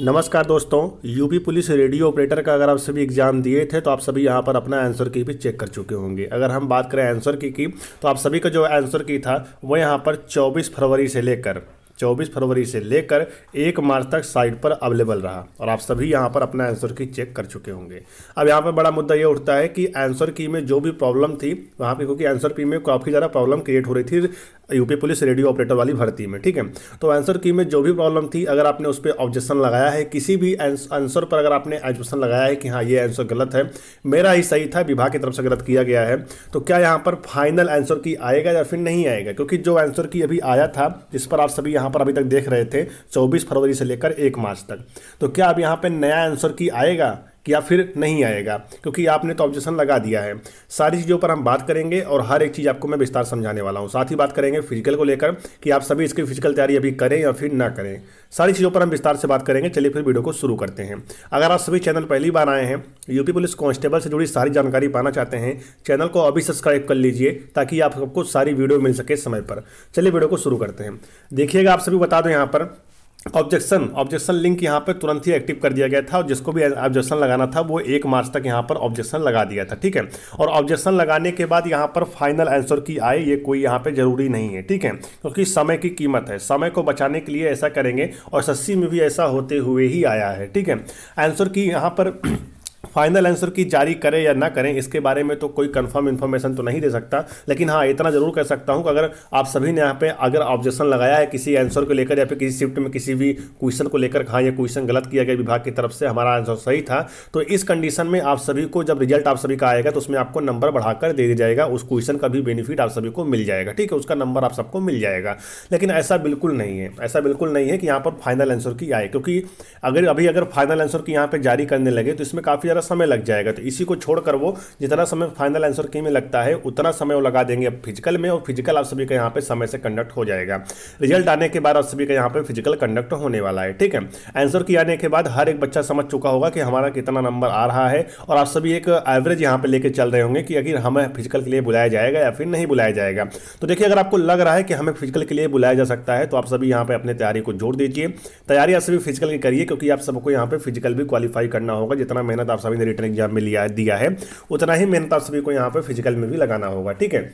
नमस्कार दोस्तों UP police radio operator का अगर आप सभी एग्ज़ाम दिए थे तो आप सभी यहाँ पर अपना आंसर की भी चेक कर चुके होंगे अगर हम बात करें आंसर की की तो आप सभी का जो आंसर की था वो यहाँ पर 24 फरवरी से लेकर 24 फरवरी से लेकर 1 मार्च तक साइट पर अवेलेबल रहा और आप सभी यहाँ पर अपना आंसर की चेक कर चुके होंगे अब यहाँ पर बड़ा मुद्दा ये उठता है कि आंसर की में जो भी प्रॉब्लम थी वहाँ पे क्योंकि आंसर की में काफ़ी ज़्यादा प्रॉब्लम क्रिएट हो रही थी यूपी पुलिस रेडियो ऑपरेटर वाली भर्ती में ठीक है तो आंसर की में जो भी प्रॉब्लम थी अगर आपने उस पर ऑब्जेक्शन लगाया है किसी भी आंसर पर अगर आपने ऑब्जेक्शन लगाया है कि हाँ ये आंसर गलत है मेरा ही सही था विभाग की तरफ से गलत किया गया है तो क्या यहाँ पर फाइनल आंसर की आएगा या फिर नहीं आएगा क्योंकि जो आंसर की अभी आया था जिस पर आप सभी यहाँ पर अभी तक देख रहे थे चौबीस फरवरी से लेकर एक मार्च तक तो क्या अब यहाँ पर नया आंसर की आएगा या फिर नहीं आएगा क्योंकि आपने तो ऑब्जेक्शन लगा दिया है सारी चीज़ों पर हम बात करेंगे और हर एक चीज़ आपको मैं विस्तार समझाने वाला हूँ साथ ही बात करेंगे फिजिकल को लेकर कि आप सभी इसकी फिजिकल तैयारी अभी करें या फिर ना करें सारी चीज़ों पर हम विस्तार से बात करेंगे चलिए फिर वीडियो को शुरू करते हैं अगर आप सभी चैनल पहली बार आए हैं यूपी पुलिस कॉन्स्टेबल से जुड़ी सारी जानकारी पाना चाहते हैं चैनल को अभी सब्सक्राइब कर लीजिए ताकि आप सबको सारी वीडियो मिल सके समय पर चलिए वीडियो को शुरू करते हैं देखिएगा आप सभी बता दो यहाँ पर ऑब्जेक्शन ऑब्जेक्शन लिंक यहाँ पर तुरंत ही एक्टिव कर दिया गया था और जिसको भी ऑब्जेक्शन लगाना था वो एक मार्च तक यहाँ पर ऑब्जेक्शन लगा दिया था ठीक है और ऑब्जेक्शन लगाने के बाद यहाँ पर फाइनल आंसर की आए ये कोई यहाँ पे जरूरी नहीं है ठीक है क्योंकि तो समय की कीमत है समय को बचाने के लिए ऐसा करेंगे और सस्सी में भी ऐसा होते हुए ही आया है ठीक है आंसर की यहाँ पर फाइनल आंसर की जारी करें या ना करें इसके बारे में तो कोई कंफर्म इन्फॉर्मेशन तो नहीं दे सकता लेकिन हाँ इतना ज़रूर कह सकता हूँ कि अगर आप सभी ने यहाँ पे अगर ऑब्जेक्शन लगाया है किसी आंसर को लेकर या फिर किसी शिफ्ट में किसी भी क्वेश्चन को लेकर कहा या क्वेश्चन गलत किया गया विभाग की तरफ से हमारा आंसर सही था तो इस कंडीशन में आप सभी को जब रिजल्ट आप सभी का आएगा तो उसमें आपको नंबर बढ़ाकर दे दिया जाएगा उस क्वेश्चन का भी बेनिफिट आप सभी को मिल जाएगा ठीक है उसका नंबर आप सबको मिल जाएगा लेकिन ऐसा बिल्कुल नहीं है ऐसा बिल्कुल नहीं है कि यहाँ पर फाइनल आंसर की आए क्योंकि अगर अभी अगर फाइनल आंसर की यहाँ पर जारी करने लगे तो इसमें काफ़ी ज़्यादा समय लग जाएगा तो इसी को छोड़कर वो जितना समय फाइनल आंसर की में लगता है उतना समय वो लगा देंगे अब फिजिकल में और फिजिकल आप सभी का यहाँ पे समय से कंडक्ट हो जाएगा रिजल्ट आने के बाद आप सभी का यहाँ पे फिजिकल कंडक्ट होने वाला है ठीक है आंसर की आने के बाद हर एक बच्चा समझ चुका होगा कि हमारा कितना नंबर आ रहा है और आप सभी एक एवरेज यहाँ पर लेकर चल रहे होंगे कि अगर हमें फिजिकल के लिए बुलाया जाएगा या फिर नहीं बुलाया जाएगा तो देखिए अगर आपको लग रहा है कि हमें फिजिकल के लिए बुलाया जा सकता है तो आप सभी यहाँ पर अपनी तैयारी को जोड़ दीजिए तैयारी आप सभी फिजिकल की करिए क्योंकि आप सबको यहाँ पर फिजिकल भी क्वालिफाई करना होगा जितना मेहनत आप सभी ने रिटर्न एग्जाम में लिया दिया है उतना ही मेहनत आप सभी को यहाँ पर फिजिकल में भी लगाना होगा ठीक है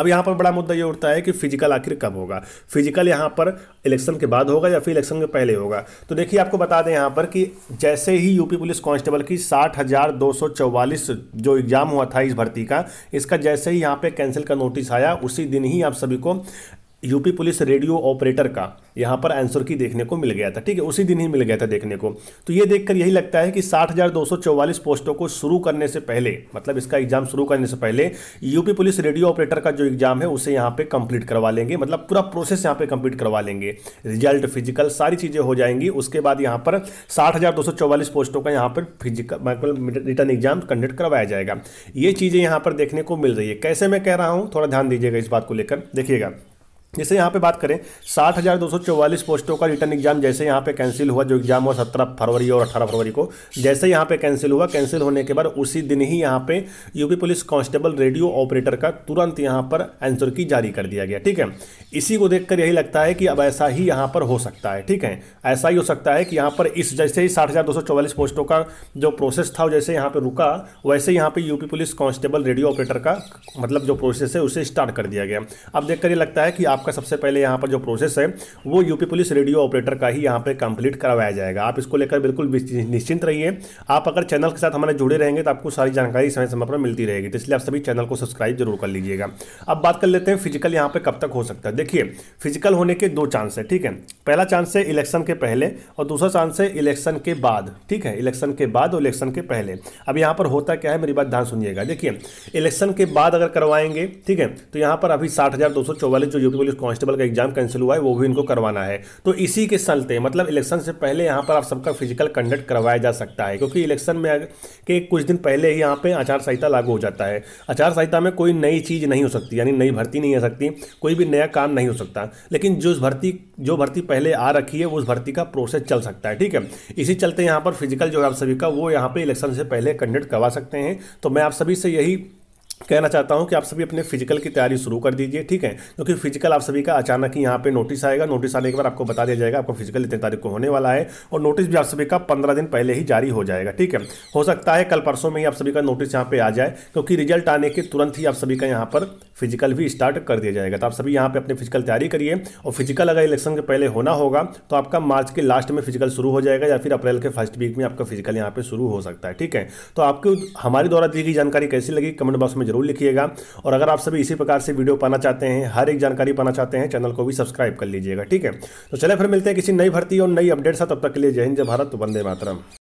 अब यहाँ पर बड़ा मुद्दा ये उठता है कि फिजिकल आखिर कब होगा फिजिकल यहाँ पर इलेक्शन के बाद होगा या फिर इलेक्शन के पहले होगा तो देखिए आपको बता दें यहाँ पर कि जैसे ही यूपी पुलिस कांस्टेबल की साठ हज़ार दो सौ चौवालीस जो एग्ज़ाम हुआ था इस भर्ती का इसका जैसे ही यहाँ पे कैंसिल का नोटिस आया उसी दिन ही आप सभी को यूपी पुलिस रेडियो ऑपरेटर का यहाँ पर आंसर की देखने को मिल गया था ठीक है उसी दिन ही मिल गया था देखने को तो ये देखकर यही लगता है कि 60,244 पोस्टों को शुरू करने से पहले मतलब इसका एग्जाम शुरू करने से पहले यूपी पुलिस रेडियो ऑपरेटर का जो एग्जाम है उसे यहाँ पे कंप्लीट करवा लेंगे मतलब पूरा प्रोसेस यहाँ पे कंप्लीट करवा लेंगे रिजल्ट फिजिकल सारी चीज़ें हो जाएंगी उसके बाद यहाँ पर साठ पोस्टों का यहाँ पर फिजिकल मतलब रिटर्न एग्जाम कंडक्ट करवाया जाएगा ये चीज़ें यहाँ पर देखने को मिल रही है कैसे मैं कह रहा हूँ थोड़ा ध्यान दीजिएगा इस बात को लेकर देखिएगा जैसे यहाँ पे बात करें साठ हज़ार दो सौ चौवालीस पोस्टों का रिटर्न एग्जाम जैसे यहाँ पे कैंसिल हुआ जो एग्जाम हुआ सत्रह फरवरी और अठारह फरवरी को जैसे यहाँ पे कैंसिल हुआ कैंसिल होने के बाद उसी दिन ही यहाँ पे UP police constable radio operator का तुरंत यहाँ पर आंसर की जारी कर दिया गया ठीक है इसी को देखकर यही लगता है कि अब ऐसा ही यहाँ पर हो सकता है ठीक है ऐसा ही हो सकता है कि यहाँ पर इस जैसे ही साठ पोस्टों का जो प्रोसेस था जैसे यहाँ पर रुका वैसे यहाँ पर UP police constable radio operator का मतलब जो प्रोसेस है उसे स्टार्ट कर दिया गया अब देखकर ये लगता है कि आप आपका सबसे पहले यहाँ पर जो प्रोसेस है वो यूपी पुलिस रेडियो ऑपरेटर का ही यहाँ पर कंप्लीट करवाया जाएगा आप इसको लेकर बिल्कुल निश्चिंत रहिए आप अगर चैनल के साथ हमारे जुड़े रहेंगे तो आपको सारी जानकारी समय समय पर मिलती रहेगी तो इसलिए आप सभी चैनल को सब्सक्राइब जरूर कर लीजिएगा अब बात कर लेते हैं फिजिकल यहाँ पर कब तक हो सकता है देखिए फिजिकल होने के दो चांस है ठीक है पहला चांस है इलेक्शन के पहले और दूसरा चांस है इलेक्शन के बाद ठीक है इलेक्शन के बाद और इलेक्शन के पहले अब यहाँ पर होता क्या है मेरी बात ध्यान सुनिएगा देखिए इलेक्शन के बाद अगर करवाएंगे ठीक है तो यहाँ पर अभी साठ जो यूपी पुलिस जो कांस्टेबल का एग्जाम कैंसिल हुआ है वो भी इनको करवाना है तो इसी के चलते मतलब इलेक्शन से पहले यहाँ पर आप सबका फिजिकल कंडक्ट करवाया जा सकता है क्योंकि इलेक्शन में के कुछ दिन पहले ही यहाँ पर आचार संहिता लागू हो जाता है आचार संहिता में कोई नई चीज़ नहीं हो सकती यानी नई भर्ती नहीं आ सकती कोई भी नया काम नहीं हो सकता लेकिन जो भर्ती जो भर्ती पहले आ रखी है उस भर्ती का प्रोसेस चल सकता है ठीक है इसी चलते यहाँ पर फिजिकल जो है आप सभी का वो यहाँ पर इलेक्शन से पहले कंडक्ट करवा सकते हैं तो मैं आप सभी से यही कहना चाहता हूँ कि आप सभी अपने फिजिकल की तैयारी शुरू कर दीजिए ठीक है क्योंकि फिजिकल आप सभी का अचानक ही यहाँ पे नोटिस आएगा नोटिस आने के बाद आपको बता दिया जाएगा आपका फिजिकल इतनी तारीख को होने वाला है और नोटिस भी आप सभी का पंद्रह दिन पहले ही जारी हो जाएगा ठीक है हो सकता है कल परसों में ही आप सभी का नोटिस यहाँ पे आ जाए क्योंकि रिजल्ट आने के तुरंत ही आप सभी का यहाँ पर फिजिकल भी स्टार्ट कर दिया जाएगा तो आप सभी यहाँ पे अपने फिजिकल तैयारी करिए और फिजिकल अगर इलेक्शन के पहले होना होगा तो आपका मार्च के लास्ट में फिजिकल शुरू हो जाएगा या फिर अप्रैल के फर्स्ट वीक में आपका फिजिकल यहाँ पे शुरू हो सकता है ठीक है तो आपको हमारे द्वारा दी गई जानकारी कैसी लगी कमेंट बॉक्स में जरूर लिखिएगा और अगर आप सभी इसी प्रकार से वीडियो पाना चाहते हैं हर एक जानकारी पाना चाहते हैं चैनल को भी सब्सक्राइब कर लीजिएगा ठीक है तो चले फिर मिलते हैं किसी नई भर्ती और नई अपडेट साथ तब तक के लिए जय हिंद जय भारत वंदे मातरम